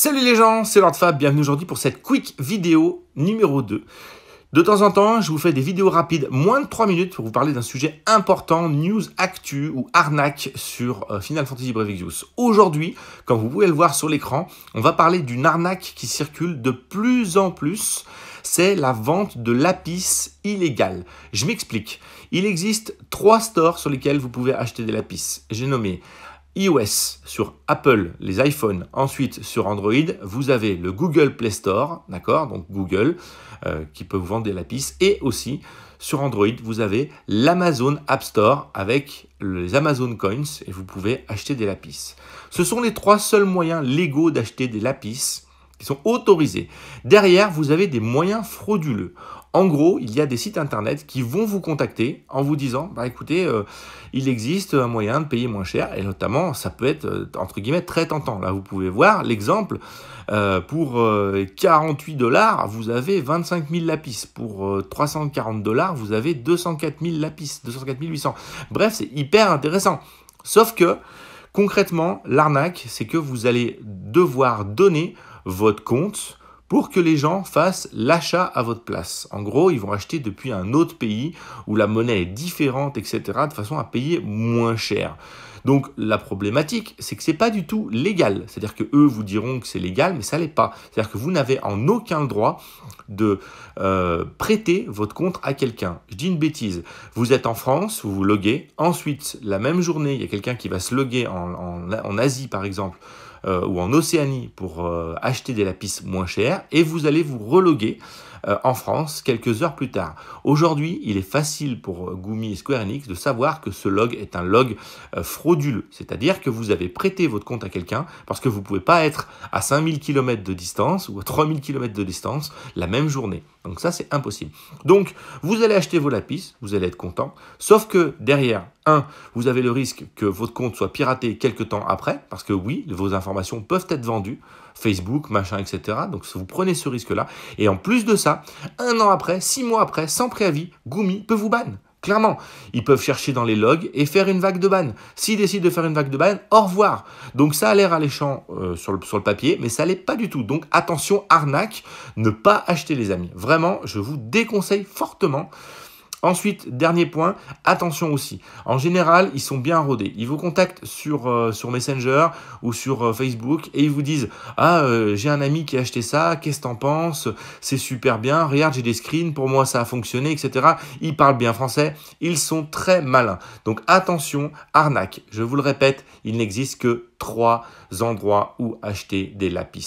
Salut les gens, c'est LordFab, bienvenue aujourd'hui pour cette quick vidéo numéro 2. De temps en temps, je vous fais des vidéos rapides, moins de 3 minutes, pour vous parler d'un sujet important, news, actu ou arnaque sur euh, Final Fantasy Brave Aujourd'hui, comme vous pouvez le voir sur l'écran, on va parler d'une arnaque qui circule de plus en plus, c'est la vente de lapis illégal. Je m'explique, il existe trois stores sur lesquels vous pouvez acheter des lapis. J'ai nommé iOS sur Apple, les iPhones. Ensuite, sur Android, vous avez le Google Play Store, d'accord Donc Google, euh, qui peut vous vendre des lapis. Et aussi, sur Android, vous avez l'Amazon App Store avec les Amazon Coins et vous pouvez acheter des lapis. Ce sont les trois seuls moyens légaux d'acheter des lapis qui sont autorisés. Derrière, vous avez des moyens frauduleux. En gros, il y a des sites internet qui vont vous contacter en vous disant bah écoutez, euh, il existe un moyen de payer moins cher et notamment ça peut être euh, entre guillemets très tentant. Là, vous pouvez voir l'exemple euh, pour 48 dollars, vous avez 25 000 lapis. Pour 340 dollars, vous avez 204 000 lapis, 204 800. Bref, c'est hyper intéressant. Sauf que concrètement, l'arnaque, c'est que vous allez devoir donner votre compte pour que les gens fassent l'achat à votre place. En gros, ils vont acheter depuis un autre pays où la monnaie est différente, etc., de façon à payer moins cher. Donc la problématique, c'est que ce n'est pas du tout légal. C'est-à-dire que eux vous diront que c'est légal, mais ça l'est pas. C'est-à-dire que vous n'avez en aucun droit de euh, prêter votre compte à quelqu'un. Je dis une bêtise. Vous êtes en France, vous vous loguez. Ensuite, la même journée, il y a quelqu'un qui va se loguer en Asie, par exemple euh, ou en Océanie pour euh, acheter des lapis moins chers et vous allez vous reloguer euh, en France quelques heures plus tard. Aujourd'hui, il est facile pour euh, Gumi et Square Enix de savoir que ce log est un log euh, frauduleux, c'est-à-dire que vous avez prêté votre compte à quelqu'un parce que vous ne pouvez pas être à 5000 km de distance ou à 3000 km de distance la même journée. Donc ça, c'est impossible. Donc, vous allez acheter vos lapis, vous allez être content, sauf que derrière, un, vous avez le risque que votre compte soit piraté quelques temps après, parce que oui, vos informations peuvent être vendues. Facebook, machin, etc. Donc vous prenez ce risque-là. Et en plus de ça, un an après, six mois après, sans préavis, Gumi peut vous ban. Clairement, ils peuvent chercher dans les logs et faire une vague de ban. S'ils décident de faire une vague de ban, au revoir. Donc ça a l'air alléchant euh, sur, le, sur le papier, mais ça l'est pas du tout. Donc attention, arnaque, ne pas acheter les amis. Vraiment, je vous déconseille fortement. Ensuite, dernier point, attention aussi. En général, ils sont bien rodés. Ils vous contactent sur, euh, sur Messenger ou sur euh, Facebook et ils vous disent Ah, euh, j'ai un ami qui a acheté ça, qu'est-ce que t'en penses C'est super bien, regarde, j'ai des screens, pour moi ça a fonctionné, etc. Ils parlent bien français, ils sont très malins. Donc attention, arnaque. Je vous le répète, il n'existe que trois endroits où acheter des lapistes.